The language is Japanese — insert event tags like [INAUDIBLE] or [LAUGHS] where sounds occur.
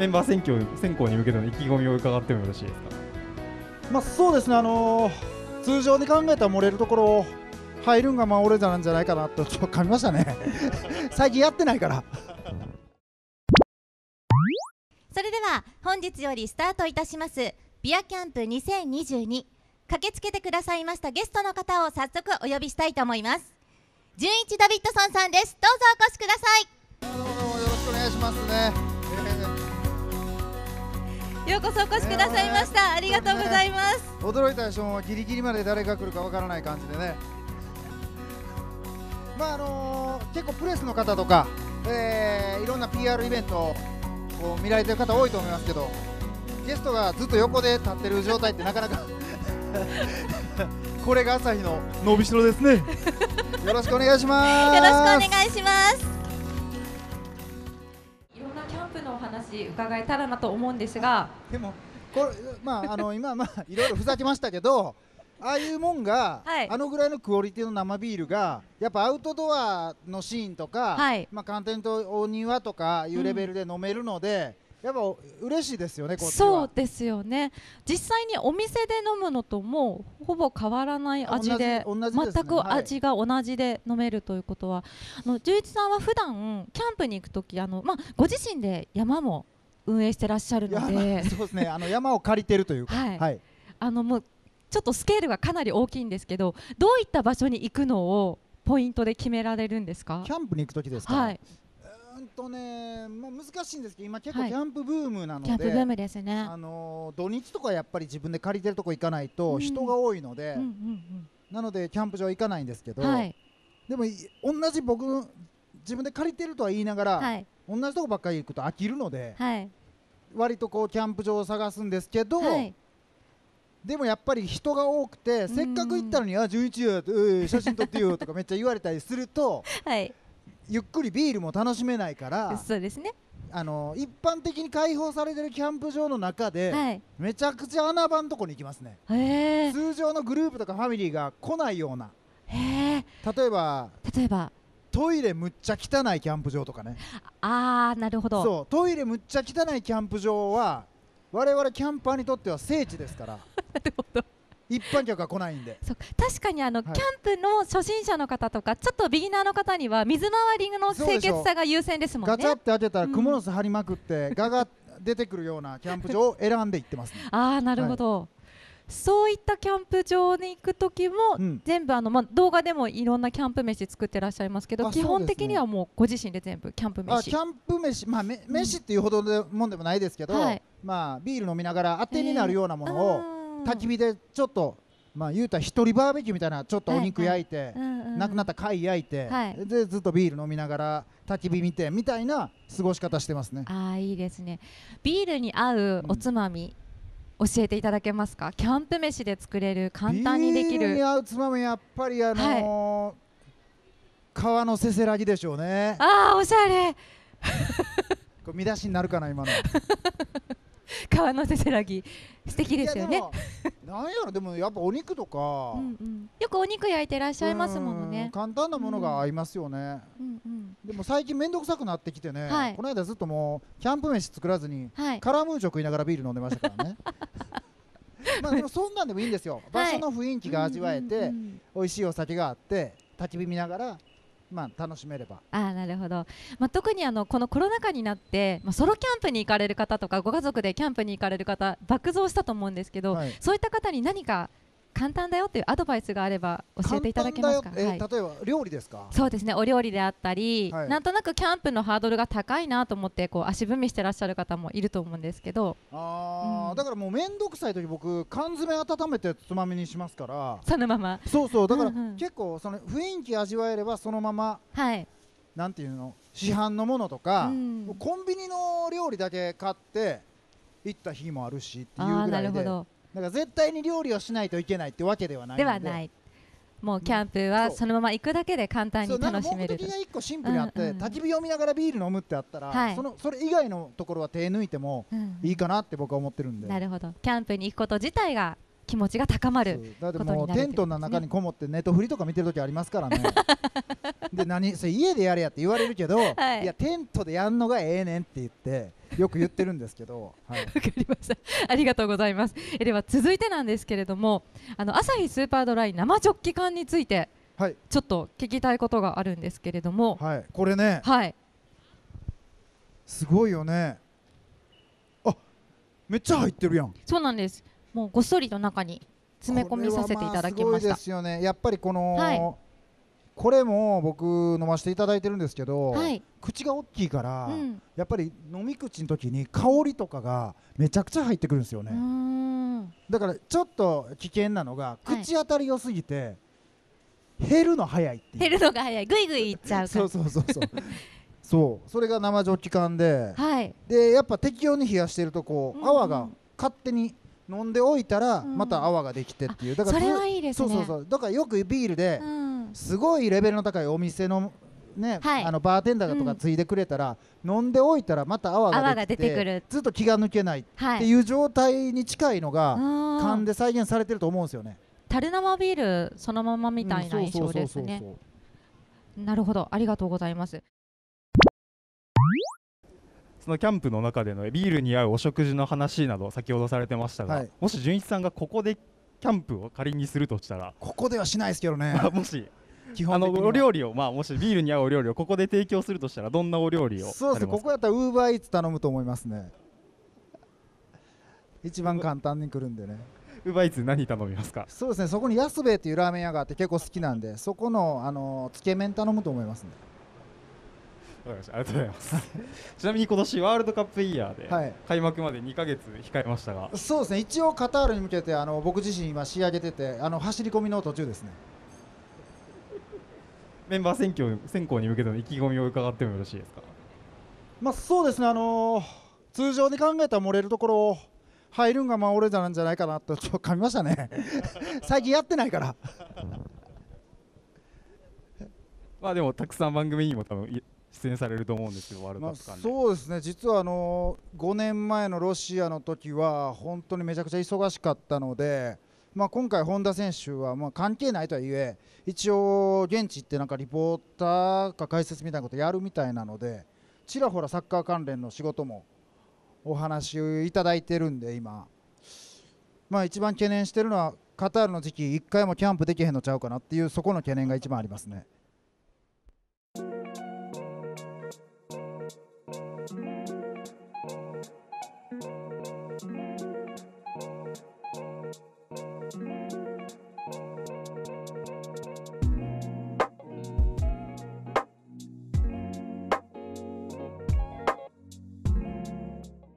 メンバー選挙選考に向けての意気込みを伺ってもよろしいですか、まあ、そうですね、あのー、通常で考えたら漏れるところ入るんがまあ俺なんじゃないかなとちょっと噛みましたね [LAUGHS] 最近やってないからそれでは本日よりスタートいたしますビアキャンプ2022駆けつけてくださいましたゲストの方を早速お呼びしたいと思います純一ダビッドソンさんですどうぞお越しくださいよろしくお願いしますねようこそお越しくださいました、ありがとうございます、ね、驚いた人もギリギリまで誰が来るかわからない感じでねまああのー、結構プレスの方とか、えー、いろんな PR イベントを見られてる方多いと思いますけどゲストがずっと横で立ってる状態ってなかなか [LAUGHS] これが朝日の伸びしろですねよろしくお願いしますよろしくお願いします伺えたらなと思うんですがでもこれまああの今まあいろいろふざけましたけどああいうもんが、はい、あのぐらいのクオリティの生ビールがやっぱアウトドアのシーンとか、はい、まあ、簡単とお庭とかいうレベルで飲めるので、うんやっぱ嬉しいですよねそうですよね実際にお店で飲むのともうほぼ変わらない味で、ね、全く味が同じで飲めるということは、はい、あの十一さんは普段キャンプに行く時あの、まあ、ご自身で山も運営してらっしゃるのでそうですねあの山を借りてるというか、はい、はい、あのもうちょっとスケールがかなり大きいんですけどどういった場所に行くのをポイントで決められるんですかキャンプに行く時ですか、はい、とね、まあ、難しいんですけど今結構キャンプブームなので、あの土日とかやっぱり自分で借りてるとこ行かないと人が多いので、なのでキャンプ場行かないんですけど、はい、でも同じ僕自分で借りてるとは言いながら、はい、同じとこばっかり行くと飽きるので、割とこうキャンプ場を探すんですけど。でもやっぱり人が多くてせっかく行ったのに「あ11時だ、えー、写真撮ってよ」とかめっちゃ言われたりすると、はい、ゆっくりビールも楽しめないからそうですねあの一般的に開放されてるキャンプ場の中で、はい、めちゃくちゃ穴場のとこに行きますね通常のグループとかファミリーが来ないような例えば例えばトイレむっちゃ汚いキャンプ場とかねああなるほどそうトイレむっちゃ汚いキャンプ場は我々キャンパーにとっては聖地ですから [LAUGHS] なるほど一般客は来ないんで確かにあの、はい、キャンプの初心者の方とかちょっとビギナーの方には水回りの清潔さが優先ですもんねガチャって当てたらクモの巣張りまくって、うん、ガガ出てくるようなキャンプ場を選んでいってます、ね、ああなるほど、はいそういったキャンプ場に行く時も、全部あの、まあ、動画でもいろんなキャンプ飯作ってらっしゃいますけど、ね、基本的にはもうご自身で全部キャンプ飯キャンプ飯、まあ、め飯っていうほどでもんでもないですけど、はい、まあ、ビール飲みながら当てになるようなものを、えー焚き火でちょっとまあ言うたら一人バーベキューみたいなちょっとお肉焼いて、亡くなった貝焼いて、でずっとビール飲みながら焚き火見てみたいな過ごし方してますねああいいですねビールに合うおつまみ、教えていただけますかキャンプ飯で作れる簡単にできるビールに合うつまみやっぱりあのーはい、のせせらぎでしょうねああおしゃれ [LAUGHS] これ見出しになるかな今の [LAUGHS] [LAUGHS] 川のせせらぎ素敵ですよねなんやろでもやっぱお肉とか、よくお肉焼いてらっしゃいますものね簡単なものが合いますよね、でも最近面倒くさくなってきてね、この間ずっともうキャンプ飯作らずに、カラムーチョ食いながらビール飲んでましたからね [LAUGHS] まあでもそんなんでもいいんですよ場所の雰囲気が味わえて、美味しいお酒があって焚き火見ながらまあ、楽しめればあなるほど、まあ、特にあのこのコロナ禍になって、まあ、ソロキャンプに行かれる方とかご家族でキャンプに行かれる方爆増したと思うんですけど、はい、そういった方に何か簡単だよっていうアドバイスがあれば教えていただけますか、えー、はい、例えば料理ですかそうですねお料理であったり、はい、なんとなくキャンプのハードルが高いなと思ってこう足踏みしてらっしゃる方もいると思うんですけどあ、うん、だからもう面倒くさい時僕缶詰温めてつまみにしますからそのままそうそうだから、うん、結構その雰囲気味わえればそのままはいなんていうの市販のものとか、うん、コンビニの料理だけ買って行った日もあるしっていうぐらいで。なるほどだから絶対に料理をしないといけないってわけではないではないもうキャンプはそのまま行くだけで簡単に楽しめる目的が一個シンプルにあって、うんうん、焚き火を見ながらビール飲むってあったら、はい、そのそれ以外のところは手抜いてもいいかなって僕は思ってるんで、うん、なるほどキャンプに行くこと自体が気持ちが高まるだってもうテントの中にこもってネットフリとか見てる時ありますからね [LAUGHS] で何それ家でやれやって言われるけど、はい、いやテントでやんのがええねんって言ってよく言ってるんですけど。わ、はい、かりました。ありがとうございます。えでは続いてなんですけれども、あの朝日スーパードライ生ジョッキ缶について、はい、ちょっと聞きたいことがあるんですけれども、はい、これね、はい、すごいよね。あ、めっちゃ入ってるやん。そうなんです。もうごっそりと中に詰め込みさせていただきました。すごいですよね。やっぱりこの。はいこれも僕飲ませていただいてるんですけど、はい、口が大きいから、うん、やっぱり飲み口の時に香りとかがめちゃくちゃ入ってくるんですよねだからちょっと危険なのが口当たり良すぎて、はい、減るの早いって減るのが早いぐいぐいいっちゃうそうそうそうそうそうそれが生ジョッキ缶で、はい、でやっぱ適温に冷やしてるとこう、泡が勝手に飲んでおいたら、また泡ができてっていうだからそれはいいですねそうそうそうだからよくビールで、うんすごいレベルの高いお店のね、はい、あのバーテンダーとかついでくれたら、うん、飲んでおいたらまた泡が出てくるずっと気が抜けないっていう状態に近いのが、はい、勘で再現されてると思うんですよね樽生ビールそのままみたいな印象ですねなるほどありがとうございますそのキャンプの中でのビールに合うお食事の話など先ほどされてましたが、はい、もし純一さんがここでキャンプを仮にするとしたらここではしないですけどね [LAUGHS] もし基本あのお料理をまあもしビールに合うお料理をここで提供するとしたらどんなお料理をそうですねここやったらウーバーイーツ頼むと思いますね一番簡単に来るんでねウーバーイーツ何頼みますかそうですねそこに安兵衛っていうラーメン屋があって結構好きなんでそこのあのつけ麺頼むと思いますねわかりましたありがとうございます [LAUGHS] ちなみに今年ワールドカップイヤーで開幕まで2か月控えましたが、はい、そうですね一応カタールに向けてあの僕自身今仕上げててあの走り込みの途中ですねメンバー選挙選考に向けての意気込みを伺ってもよろしいですか、まあ、そうですね、あのー、通常に考えたら漏れるところ入るんがまあ俺じゃなんじゃないかなとちょっと噛みましたね [LAUGHS] 最近やってないからまあでもたくさん番組にも多分出演されると思うんですけど、ワールドカップ関連、まあ、そうですね、実はあの5年前のロシアの時は、本当にめちゃくちゃ忙しかったので、まあ、今回、本田選手はまあ関係ないとはいえ一応、現地ってなんかリポーターか解説みたいなことやるみたいなのでちらほらサッカー関連の仕事もお話をいただいてるんで今、まあ、一番懸念してるのはカタールの時期1回もキャンプできへんのちゃうかなっていうそこの懸念が一番ありますね。